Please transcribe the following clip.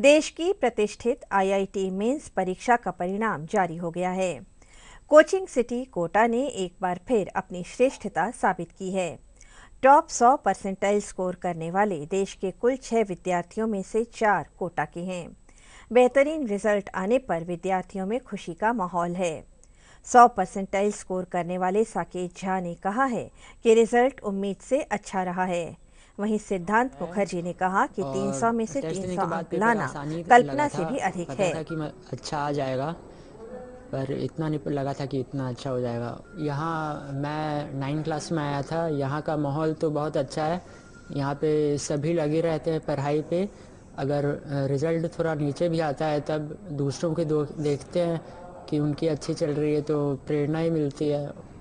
देश की प्रतिष्ठित आईआईटी मेंस परीक्षा का परिणाम जारी हो गया है कोचिंग सिटी कोटा ने एक बार फिर अपनी श्रेष्ठता साबित की है टॉप 100 परसेंटाइल स्कोर करने वाले देश के कुल छह विद्यार्थियों में से चार कोटा के हैं बेहतरीन रिजल्ट आने पर विद्यार्थियों में खुशी का माहौल है 100 परसेंटाइल स्कोर करने वाले साकेत झा ने कहा है कि रिजल्ट उम्मीद से अच्छा रहा है वहीं सिद्धांत मुखर्जी ने कहा कि 300 में से 300 सौ लाना कल्पना से भी अधिक है कि अच्छा आ जाएगा पर इतना नहीं लगा था कि इतना अच्छा हो जाएगा यहाँ मैं नाइन क्लास में आया था यहाँ का माहौल तो बहुत अच्छा है यहाँ पे सभी लगे रहते हैं पढ़ाई पे अगर रिज़ल्ट थोड़ा नीचे भी आता है तब दूसरों के देखते हैं कि उनकी अच्छी चल रही है तो प्रेरणा ही मिलती है